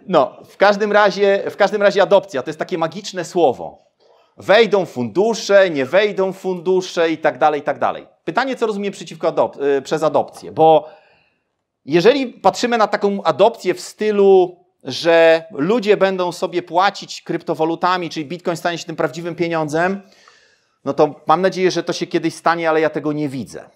No, w każdym razie, w każdym razie adopcja to jest takie magiczne słowo. Wejdą fundusze, nie wejdą fundusze i tak dalej, i tak dalej. Pytanie, co rozumiem przeciwko adop y, przez adopcję, bo jeżeli patrzymy na taką adopcję w stylu, że ludzie będą sobie płacić kryptowalutami, czyli bitcoin stanie się tym prawdziwym pieniądzem, no to mam nadzieję, że to się kiedyś stanie, ale ja tego nie widzę.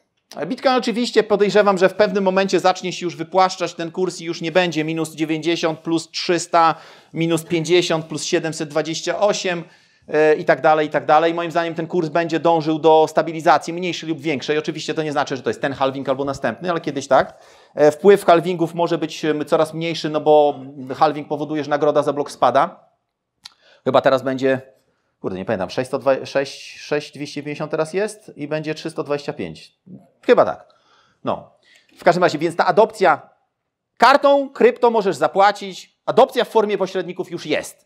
Bitcoin oczywiście podejrzewam, że w pewnym momencie zacznie się już wypłaszczać ten kurs i już nie będzie minus 90, plus 300, minus 50, plus 728 e, i tak dalej, i tak dalej. Moim zdaniem ten kurs będzie dążył do stabilizacji mniejszej lub większej. Oczywiście to nie znaczy, że to jest ten halving albo następny, ale kiedyś tak. E, wpływ halvingów może być e, coraz mniejszy, no bo halving powoduje, że nagroda za blok spada. Chyba teraz będzie kurde, nie pamiętam, 626, 6250 teraz jest i będzie 325. Chyba tak. No. W każdym razie, więc ta adopcja kartą, krypto możesz zapłacić. Adopcja w formie pośredników już jest.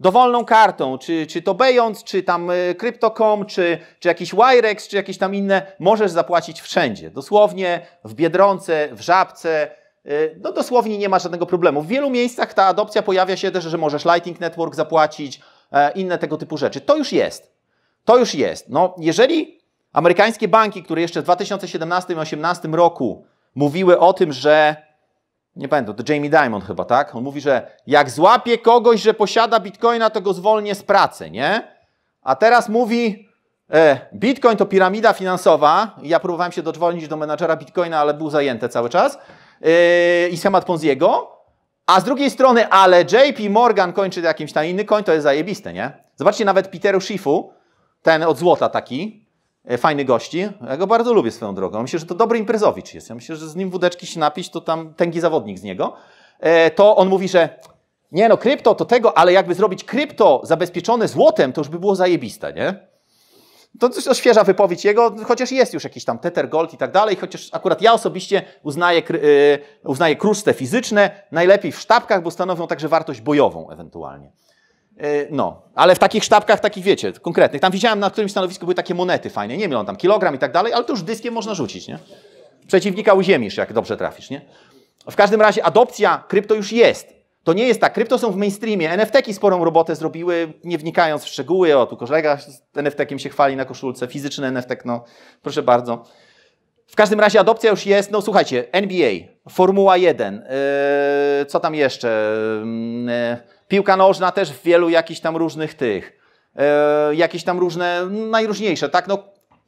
Dowolną kartą, czy, czy to Beyond, czy tam y, Crypto.com, czy, czy jakiś Wirex, czy jakieś tam inne, możesz zapłacić wszędzie. Dosłownie w Biedronce, w Żabce, y, no dosłownie nie ma żadnego problemu. W wielu miejscach ta adopcja pojawia się też, że możesz Lightning Network zapłacić, E, inne tego typu rzeczy. To już jest. To już jest. No, jeżeli amerykańskie banki, które jeszcze w 2017 i 2018 roku mówiły o tym, że nie pamiętam, to Jamie Dimon chyba, tak? On mówi, że jak złapie kogoś, że posiada bitcoina, to go zwolnię z pracy, nie? A teraz mówi, e, bitcoin to piramida finansowa. Ja próbowałem się dodzwonić do menadżera bitcoina, ale był zajęty cały czas. E, I schemat Ponziego. A z drugiej strony, ale JP Morgan kończy jakimś tam inny koń, to jest zajebiste, nie? Zobaczcie nawet Peteru Schiffu, ten od złota taki, e, fajny gości. Ja go bardzo lubię swoją drogą. Myślę, że to dobry imprezowicz jest. Ja myślę, że z nim wódeczki się napić, to tam tęgi zawodnik z niego. E, to on mówi, że nie no, krypto to tego, ale jakby zrobić krypto zabezpieczone złotem, to już by było zajebiste, nie? To, coś świeża wypowiedź jego, chociaż jest już jakiś tam Tether Gold i tak dalej, chociaż akurat ja osobiście uznaję, yy, uznaję kruszce fizyczne najlepiej w sztabkach, bo stanowią także wartość bojową ewentualnie. Y, no, ale w takich sztabkach, takich wiecie, konkretnych. Tam widziałem na którymś stanowisku były takie monety fajne, nie wiem, tam kilogram i tak dalej, ale to już dyskiem można rzucić, nie? Przeciwnika uziemisz, jak dobrze trafisz, nie? W każdym razie adopcja krypto już jest. To nie jest tak. Krypto są w mainstreamie. NFT-ki sporą robotę zrobiły, nie wnikając w szczegóły. O, tu kolega z NFT-kiem się chwali na koszulce. Fizyczny NFT, no proszę bardzo. W każdym razie adopcja już jest. No słuchajcie, NBA, Formuła 1, yy, co tam jeszcze? Yy, piłka nożna też w wielu jakichś tam różnych tych. Yy, jakieś tam różne, mm, najróżniejsze, tak? No,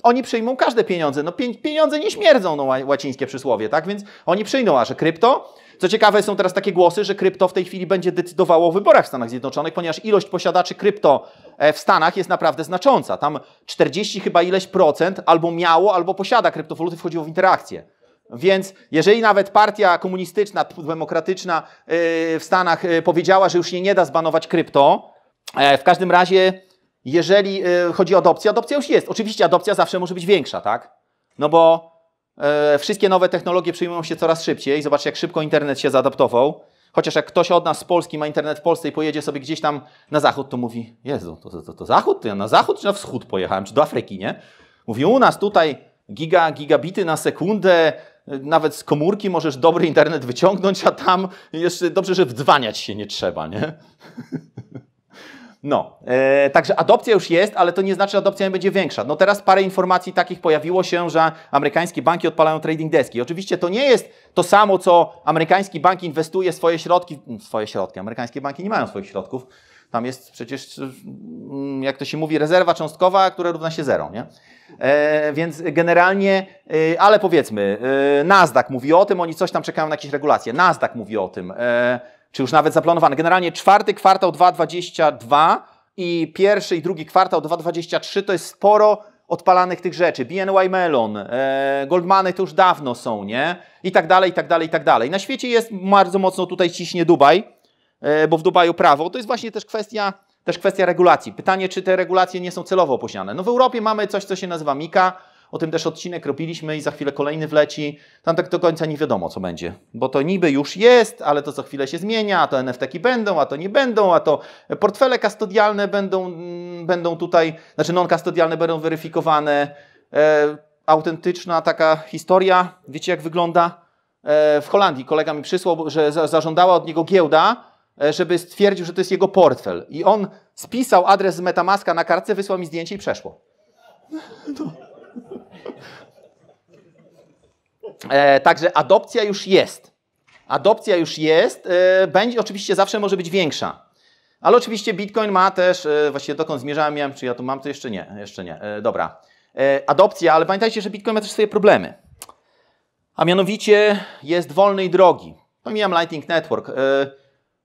oni przyjmą każde pieniądze. No, pieniądze nie śmierdzą, no, łacińskie przysłowie, tak? Więc oni przyjmą, a że krypto co ciekawe, są teraz takie głosy, że krypto w tej chwili będzie decydowało o wyborach w Stanach Zjednoczonych, ponieważ ilość posiadaczy krypto e, w Stanach jest naprawdę znacząca. Tam 40 chyba ileś procent albo miało, albo posiada kryptowaluty, wchodziło w interakcję. Więc jeżeli nawet partia komunistyczna, demokratyczna e, w Stanach e, powiedziała, że już nie nie da zbanować krypto, w każdym razie, jeżeli chodzi o adopcję, adopcja już jest. Oczywiście adopcja zawsze może być większa, tak? No bo E, wszystkie nowe technologie przyjmują się coraz szybciej. Zobaczcie, jak szybko internet się zaadaptował. Chociaż jak ktoś od nas z Polski ma internet w Polsce i pojedzie sobie gdzieś tam na zachód, to mówi, Jezu, to, to, to zachód? To ja na zachód czy na wschód pojechałem? Czy do Afryki, nie? Mówi, u nas tutaj giga, gigabity na sekundę, nawet z komórki możesz dobry internet wyciągnąć, a tam jeszcze dobrze, że wdzwaniać się nie trzeba, nie? *laughs* No, e, także adopcja już jest, ale to nie znaczy, że adopcja nie będzie większa. No teraz parę informacji takich pojawiło się, że amerykańskie banki odpalają trading deski. Oczywiście to nie jest to samo, co amerykański bank inwestuje swoje środki, mm, swoje środki, amerykańskie banki nie mają swoich środków. Tam jest przecież, mm, jak to się mówi, rezerwa cząstkowa, która równa się zero, nie? E, więc generalnie, e, ale powiedzmy, e, Nasdaq mówi o tym, oni coś tam czekają na jakieś regulacje. Nasdaq mówi o tym. E, czy już nawet zaplanowane. Generalnie czwarty kwartał 2022 i pierwszy i drugi kwartał 2023 to jest sporo odpalanych tych rzeczy. BNY Melon, e, Goldmany to już dawno są, nie? I tak dalej, i tak dalej, i tak dalej. Na świecie jest bardzo mocno tutaj ciśnie Dubaj, e, bo w Dubaju prawo. To jest właśnie też kwestia, też kwestia regulacji. Pytanie, czy te regulacje nie są celowo opóźniane. No w Europie mamy coś, co się nazywa MIKA, o tym też odcinek robiliśmy i za chwilę kolejny wleci. Tam tak do końca nie wiadomo, co będzie, bo to niby już jest, ale to co chwilę się zmienia, a to NFT-ki będą, a to nie będą, a to portfele kastodialne będą, mm, będą tutaj, znaczy non-kastodialne będą weryfikowane. E, autentyczna taka historia, wiecie jak wygląda? E, w Holandii kolega mi przysłał, że za, zażądała od niego giełda, e, żeby stwierdził, że to jest jego portfel. I on spisał adres z Metamaska na kartce, wysłał mi zdjęcie i przeszło. No. E, także adopcja już jest. Adopcja już jest. E, będzie oczywiście zawsze może być większa. Ale oczywiście Bitcoin ma też, e, właściwie dokąd zmierzałem, miałem, czy ja tu mam, to jeszcze nie, jeszcze nie. E, dobra. E, adopcja, ale pamiętajcie, że Bitcoin ma też swoje problemy. A mianowicie jest wolnej drogi. Pomijam Lightning Network. E,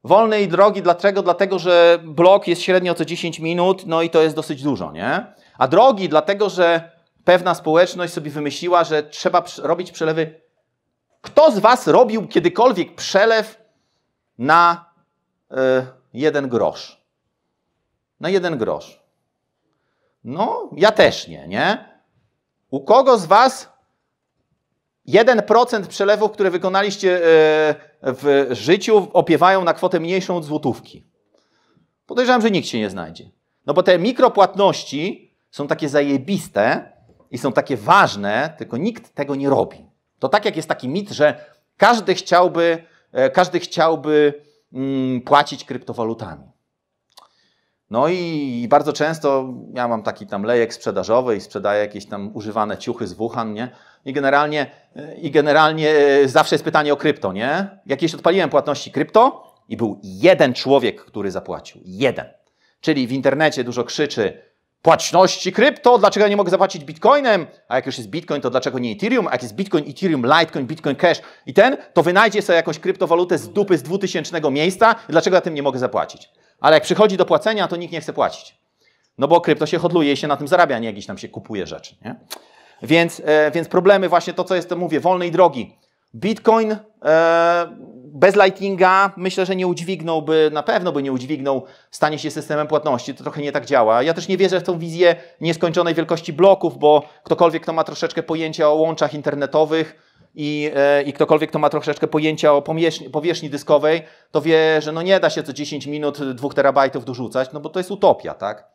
wolnej drogi dlaczego? Dlatego, że blok jest średnio co 10 minut, no i to jest dosyć dużo, nie? A drogi dlatego, że pewna społeczność sobie wymyśliła, że trzeba robić przelewy. Kto z Was robił kiedykolwiek przelew na y, jeden grosz? Na jeden grosz. No, ja też nie, nie? U kogo z Was 1% przelewów, które wykonaliście e, w życiu, opiewają na kwotę mniejszą od złotówki. Podejrzewam, że nikt się nie znajdzie. No bo te mikropłatności są takie zajebiste, i są takie ważne, tylko nikt tego nie robi. To tak jak jest taki mit, że każdy chciałby, e, każdy chciałby mm, płacić kryptowalutami. No i bardzo często ja mam taki tam lejek sprzedażowy i sprzedaję jakieś tam używane ciuchy z Wuhan, nie? I generalnie, e, I generalnie e, zawsze jest pytanie o krypto, nie? Jakieś odpaliłem płatności krypto i był jeden człowiek, który zapłacił. Jeden. Czyli w internecie dużo krzyczy, płatności krypto, dlaczego ja nie mogę zapłacić bitcoinem, a jak już jest bitcoin, to dlaczego nie Ethereum, a jak jest bitcoin, Ethereum, Litecoin, Bitcoin Cash i ten, to wynajdzie sobie jakąś kryptowalutę z dupy z 2000 miejsca, dlaczego ja tym nie mogę zapłacić. Ale jak przychodzi do płacenia, to nikt nie chce płacić. No bo krypto się hodluje i się na tym zarabia, nie jakieś tam się kupuje rzeczy. Nie? Więc, e, więc problemy właśnie to, co jest, to mówię, wolnej drogi. Bitcoin e, bez Lightninga myślę, że nie udźwignąłby, na pewno by nie udźwignął, stanie się systemem płatności. To trochę nie tak działa. Ja też nie wierzę w tą wizję nieskończonej wielkości bloków, bo ktokolwiek, kto ma troszeczkę pojęcia o łączach internetowych, i, e, i ktokolwiek, kto ma troszeczkę pojęcia o powierzchni, powierzchni, dyskowej, to wie, że no nie da się co 10 minut 2 terabajtów dorzucać, no bo to jest utopia, tak?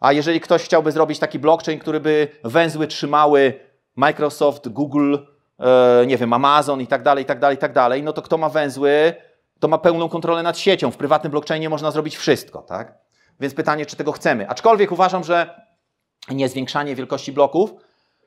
A jeżeli ktoś chciałby zrobić taki blockchain, który by węzły trzymały Microsoft, Google, E, nie wiem, Amazon i tak dalej, i tak dalej, i tak dalej, no to kto ma węzły, to ma pełną kontrolę nad siecią. W prywatnym blockchainie można zrobić wszystko, tak? Więc pytanie, czy tego chcemy. Aczkolwiek uważam, że niezwiększanie wielkości bloków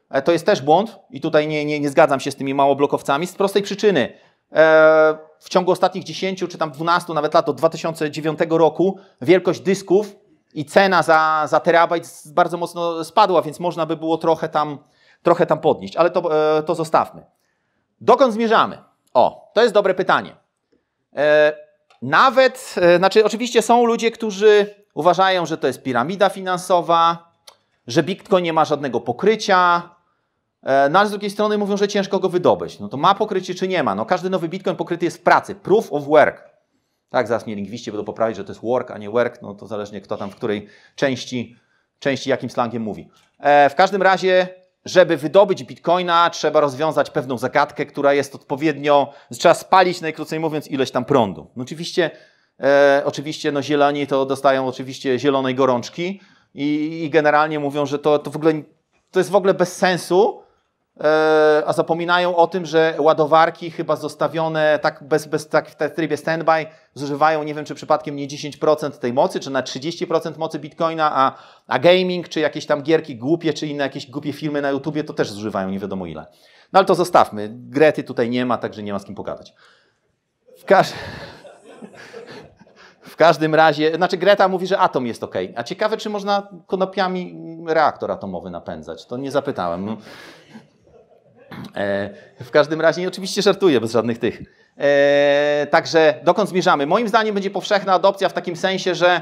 e, to jest też błąd i tutaj nie, nie, nie zgadzam się z tymi małoblokowcami z prostej przyczyny. E, w ciągu ostatnich 10 czy tam 12 nawet lat od 2009 roku wielkość dysków i cena za, za terabajt bardzo mocno spadła, więc można by było trochę tam trochę tam podnieść, ale to, e, to zostawmy. Dokąd zmierzamy? O, to jest dobre pytanie. E, nawet, e, znaczy, oczywiście są ludzie, którzy uważają, że to jest piramida finansowa, że Bitcoin nie ma żadnego pokrycia. No ale z drugiej strony mówią, że ciężko go wydobyć. No to ma pokrycie czy nie ma? No każdy nowy Bitcoin pokryty jest w pracy. Proof of work. Tak, zaraz mnie lingwiści będą poprawić, że to jest work, a nie work. No to zależnie kto tam w której części, części jakim slangiem mówi. w każdym razie żeby wydobyć bitcoina, trzeba rozwiązać pewną zagadkę, która jest odpowiednio. Trzeba spalić, najkrócej mówiąc, ileś tam prądu. No oczywiście, e, oczywiście no zieloni to dostają oczywiście zielonej gorączki i, i generalnie mówią, że to, to w ogóle to jest w ogóle bez sensu, E, a zapominają o tym, że ładowarki chyba zostawione tak bez, bez tak w trybie standby zużywają, nie wiem czy przypadkiem nie 10% tej mocy, czy na 30% mocy bitcoina, a, a gaming, czy jakieś tam gierki głupie, czy inne jakieś głupie filmy na YouTubie to też zużywają nie wiadomo ile. No ale to zostawmy. Grety tutaj nie ma, także nie ma z kim pogadać. W, każ... *laughs* w każdym razie, znaczy Greta mówi, że atom jest ok. A ciekawe, czy można konopiami reaktor atomowy napędzać. To nie zapytałem. No. E, w każdym razie, oczywiście żartuję bez żadnych tych. E, także dokąd zmierzamy? Moim zdaniem będzie powszechna adopcja w takim sensie, że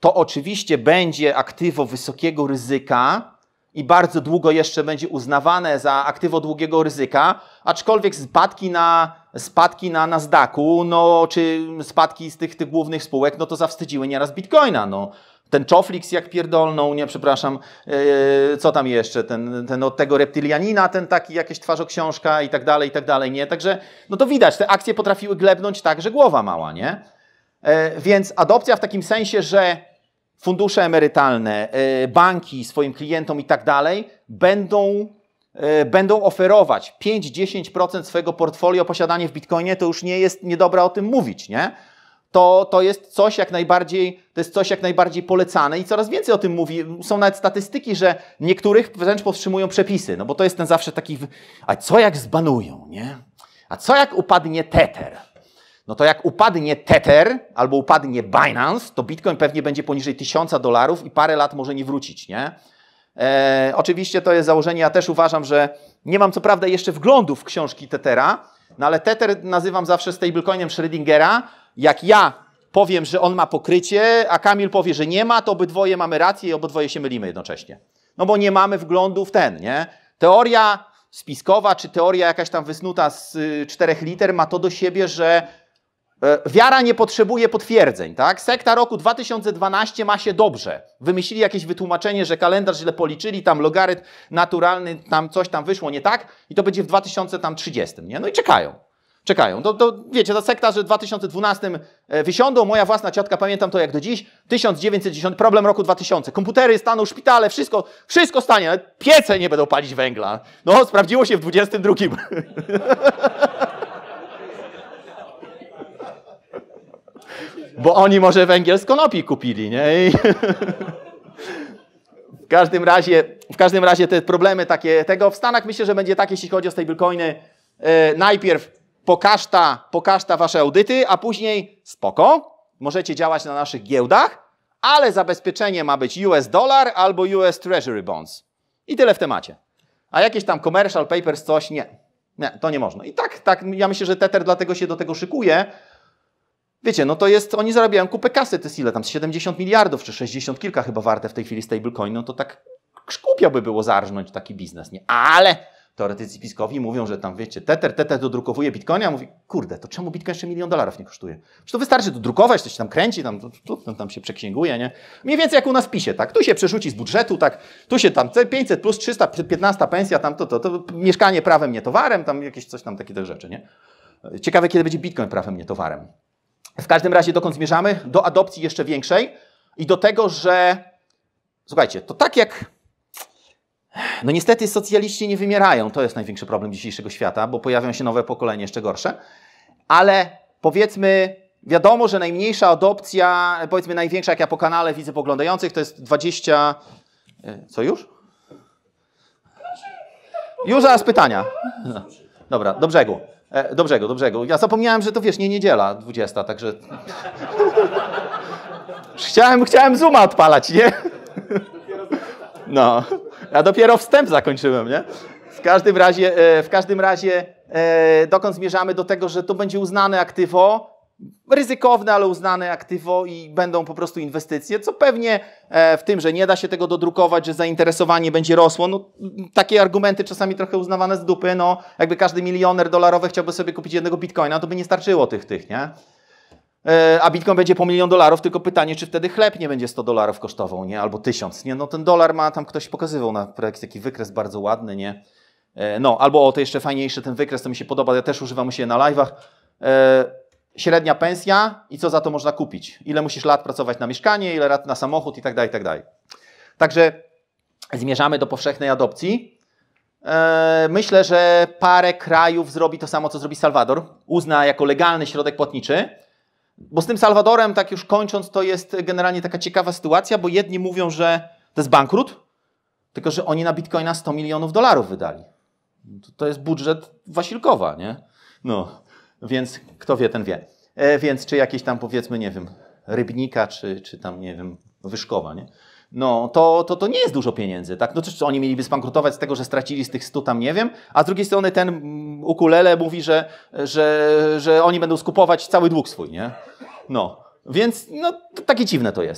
to oczywiście będzie aktywo wysokiego ryzyka i bardzo długo jeszcze będzie uznawane za aktywo długiego ryzyka, aczkolwiek spadki na, spadki na Nasdaqu, no, czy spadki z tych, tych głównych spółek, no to zawstydziły nieraz Bitcoina. No. Ten Czoflix jak pierdolną, nie, przepraszam, yy, co tam jeszcze, ten, ten od tego reptylianina, ten taki jakieś książka i tak dalej, i tak dalej, nie? Także, no to widać, te akcje potrafiły glebnąć tak, że głowa mała, nie? Yy, więc adopcja w takim sensie, że fundusze emerytalne, yy, banki swoim klientom i tak dalej będą będą oferować 5-10% swojego portfolio posiadanie w Bitcoinie, to już nie jest niedobra o tym mówić, nie? to, to jest coś jak najbardziej, to jest coś jak najbardziej polecane i coraz więcej o tym mówi. Są nawet statystyki, że niektórych wręcz powstrzymują przepisy, no bo to jest ten zawsze taki, a co jak zbanują, nie? A co jak upadnie Tether? No to jak upadnie Tether albo upadnie Binance, to Bitcoin pewnie będzie poniżej 1000 dolarów i parę lat może nie wrócić, nie? E, oczywiście to jest założenie, ja też uważam, że nie mam co prawda jeszcze wglądu w książki Tethera, no ale Tether nazywam zawsze stablecoinem Schrödingera, jak ja powiem, że on ma pokrycie, a Kamil powie, że nie ma, to obydwoje mamy rację i obydwoje się mylimy jednocześnie. No bo nie mamy wglądu w ten, nie? Teoria spiskowa, czy teoria jakaś tam wysnuta z y, czterech liter ma to do siebie, że e, Wiara nie potrzebuje potwierdzeń, tak? Sekta roku 2012 ma się dobrze. Wymyślili jakieś wytłumaczenie, że kalendarz źle policzyli, tam logarytm naturalny, tam coś tam wyszło nie tak i to będzie w 2030, nie? No i czekają czekają. Do, do, wiecie, ta sekta, że w 2012 e, wysiądą, moja własna ciotka, pamiętam to jak do dziś, 1910, problem roku 2000. Komputery staną, szpitale, wszystko, wszystko stanie, nawet piece nie będą palić węgla. No, sprawdziło się w 22. *laughs* Bo oni może węgiel z konopi kupili, nie? I *laughs* w każdym razie, w każdym razie te problemy takie tego w Stanach myślę, że będzie tak, jeśli chodzi o stablecoiny. E, najpierw pokaż ta, pokaż ta wasze audyty, a później spoko, możecie działać na naszych giełdach, ale zabezpieczenie ma być US dolar albo US Treasury Bonds. I tyle w temacie. A jakieś tam commercial papers, coś, nie. Nie, to nie można. I tak, tak, ja myślę, że Tether dlatego się do tego szykuje. Wiecie, no to jest, oni zarabiają kupę kasy, to jest ile tam, 70 miliardów czy 60 kilka chyba warte w tej chwili stablecoin, no to tak głupio by było zarżnąć taki biznes, nie? Ale teoretycy spiskowi mówią, że tam wiecie, Tether, Tether dodrukowuje Bitcoina, mówi, kurde, to czemu Bitcoin jeszcze milion dolarów nie kosztuje? Czy to wystarczy dodrukować, coś tam kręci, tam, tu, tam, tam się przeksięguje, nie? Mniej więcej jak u nas pisie, tak? Tu się przerzuci z budżetu, tak? Tu się tam 500 plus 315 pensja, tam to, to, to, to mieszkanie prawem, nie towarem, tam jakieś coś tam, takie te rzeczy, nie? Ciekawe, kiedy będzie Bitcoin prawem, nie towarem. W każdym razie dokąd zmierzamy? Do adopcji jeszcze większej i do tego, że słuchajcie, to tak jak no niestety socjaliści nie wymierają, to jest największy problem dzisiejszego świata, bo pojawią się nowe pokolenia jeszcze gorsze, ale powiedzmy, wiadomo, że najmniejsza adopcja, powiedzmy największa, jak ja po kanale widzę poglądających, to jest 20... E, co już? Już zaraz pytania. Dobra, do brzegu. E, do brzegu, do brzegu. Ja zapomniałem, że to wiesz, nie niedziela 20, także... chciałem, chciałem zuma odpalać, nie? No. Ja dopiero wstęp zakończyłem, nie? W każdym razie, e, w każdym razie e, dokąd zmierzamy do tego, że to będzie uznane aktywo, ryzykowne, ale uznane aktywo i będą po prostu inwestycje, co pewnie e, w tym, że nie da się tego dodrukować, że zainteresowanie będzie rosło, no, takie argumenty czasami trochę uznawane z dupy, no jakby każdy milioner dolarowy chciałby sobie kupić jednego bitcoina, to by nie starczyło tych, tych, nie? E, a bitcoin będzie po milion dolarów, tylko pytanie, czy wtedy chleb nie będzie 100 dolarów kosztował, nie? Albo 1000, nie? No ten dolar ma, tam ktoś pokazywał na jakiś taki wykres bardzo ładny, nie? E, no, albo o, to jeszcze fajniejszy ten wykres, to mi się podoba, ja też używam się na live'ach. E, średnia pensja i co za to można kupić? Ile musisz lat pracować na mieszkanie, ile lat na samochód i tak dalej, i tak dalej. Także zmierzamy do powszechnej adopcji. Myślę, że parę krajów zrobi to samo, co zrobi Salwador. Uzna jako legalny środek płatniczy, bo z tym Salwadorem, tak już kończąc, to jest generalnie taka ciekawa sytuacja, bo jedni mówią, że to jest bankrut, tylko że oni na bitcoina 100 milionów dolarów wydali. To jest budżet Wasilkowa, nie? No, więc kto wie, ten wie. E, więc czy jakieś tam powiedzmy, nie wiem, Rybnika, czy, czy tam, nie wiem, Wyszkowa, nie? no to, to, to nie jest dużo pieniędzy, tak? No czy oni mieliby zbankrutować z tego, że stracili z tych 100 tam, nie wiem, a z drugiej strony ten mm, ukulele mówi, że, że, że oni będą skupować cały dług swój, nie? No, więc no, takie dziwne to jest.